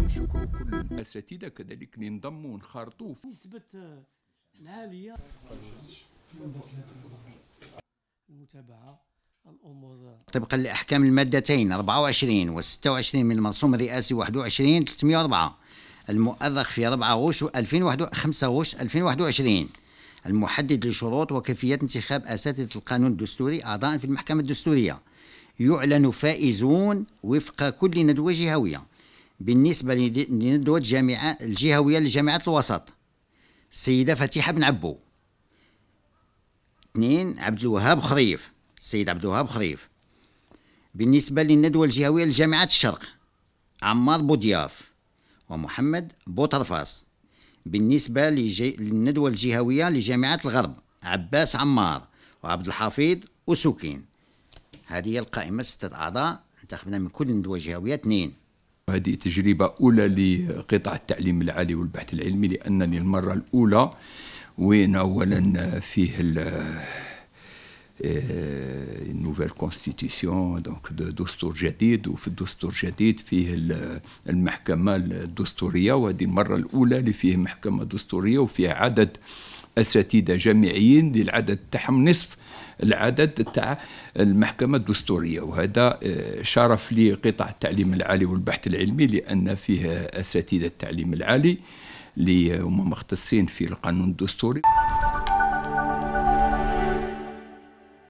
ونشكر كل الاساتذه كذلك اللي انضموا ونخرطوا نسبه العاليه المتابعه الامور طبقا لاحكام المادتين 24 و 26 من المرسوم الرئاسي 21 304 المؤرخ في 4 غوش 2005 غوش 2021 المحدد لشروط وكيفية انتخاب أساتذة القانون الدستوري أعضاء في المحكمة الدستورية يعلن فائزون وفق كل ندوة جهوية بالنسبة لندوة الجامعة الجهوية لجامعة الوسط السيدة فتيحة بن عبو اثنين عبد الوهاب خريف السيد عبد الوهاب خريف بالنسبة للندوة الجهوية لجامعة الشرق عمار بوضياف ومحمد بوطرفاس بالنسبة للندوة الجهوية لجامعة الغرب عباس عمار وعبد الحفيظ وسكين هذه هي القائمة ستة أعضاء انتخبنا من كل ندوة جهوية اثنين هذه تجربة أولى لقطاع التعليم العالي والبحث العلمي لأنني المرة الأولى وين أولا فيه آه، une nouvelle constitution, donc de دستور جديد وفي الدستور الجديد فيه المحكمة الدستورية وهذه المرة الأولى اللي فيه محكمة دستورية وفيه عدد اساتذه جامعيين للعدد تاعهم نصف العدد تاع المحكمه الدستوريه وهذا آه، شرف لقطاع التعليم العالي والبحث العلمي لان فيه اساتذه التعليم العالي اللي هما مختصين في القانون الدستوري